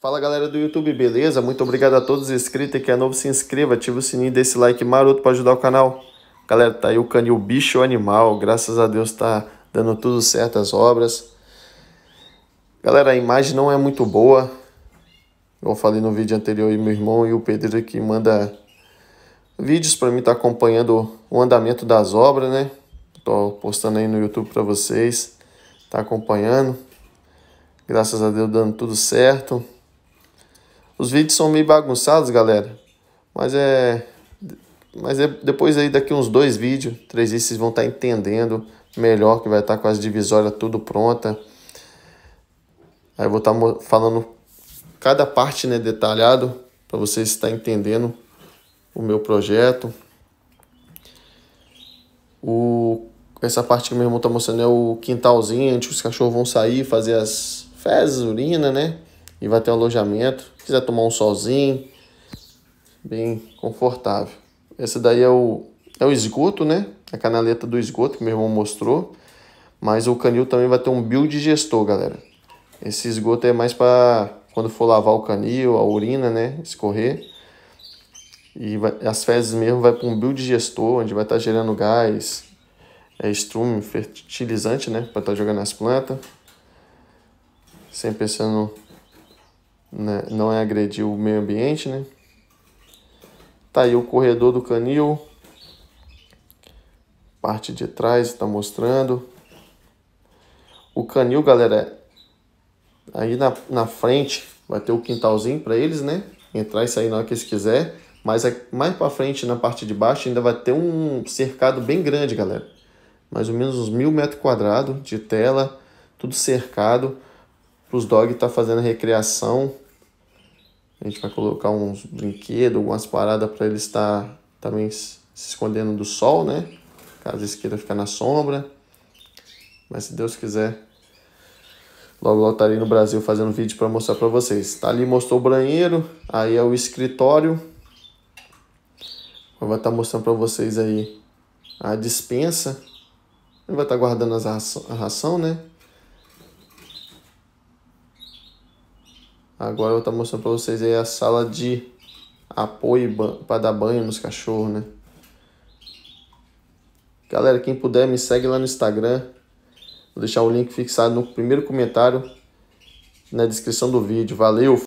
Fala galera do YouTube, beleza? Muito obrigado a todos inscritos e quem é novo se inscreva, ativa o sininho, desse like maroto para ajudar o canal. Galera, tá aí o canil Bicho Animal, graças a Deus tá dando tudo certo as obras. Galera, a imagem não é muito boa, eu falei no vídeo anterior e meu irmão e o Pedro é que manda vídeos para mim tá acompanhando o andamento das obras, né? Tô postando aí no YouTube para vocês, tá acompanhando. Graças a Deus dando tudo certo. Os vídeos são meio bagunçados, galera. Mas é. Mas é, depois aí, daqui uns dois vídeos, três vídeos, vocês vão estar tá entendendo melhor, que vai estar tá com as divisórias tudo pronta. Aí eu vou estar tá falando cada parte né, detalhado para vocês estar tá entendendo o meu projeto. O, essa parte que meu irmão está mostrando é o quintalzinho, antes os cachorros vão sair, fazer as fezes, urina, né? e vai ter um alojamento. Se quiser tomar um solzinho, bem confortável. Esse daí é o, é o esgoto, né? É a canaleta do esgoto que meu irmão mostrou. Mas o canil também vai ter um biodigestor, galera. Esse esgoto é mais para quando for lavar o canil, a urina, né? Escorrer. E vai, as fezes mesmo vai para um biodigestor, onde vai estar tá gerando gás, é, estrume, fertilizante, né? Para estar tá jogando nas plantas. Sempre pensando né? não é agredir o meio ambiente, né? Tá aí o corredor do canil. Parte de trás está mostrando. O canil, galera, aí na, na frente vai ter o quintalzinho para eles, né? Entrar e sair na hora que eles quiserem. Mas é, mais para frente, na parte de baixo, ainda vai ter um cercado bem grande, galera. Mais ou menos uns mil metros quadrados de tela, tudo cercado para os dogs estar tá fazendo recreação. A gente vai colocar uns brinquedos, algumas paradas para eles estar tá, também se escondendo do sol, né? Caso eles queiram ficar na sombra. Mas se Deus quiser, logo logo estarei tá no Brasil fazendo vídeo para mostrar para vocês. Tá ali, mostrou o banheiro, aí é o escritório. Vai estar tá mostrando para vocês aí a dispensa. Ele vai estar tá guardando as ração, a ração, né? Agora eu vou estar tá mostrando para vocês aí a sala de apoio para dar banho nos cachorros, né? Galera, quem puder me segue lá no Instagram. Vou deixar o link fixado no primeiro comentário na descrição do vídeo. Valeu!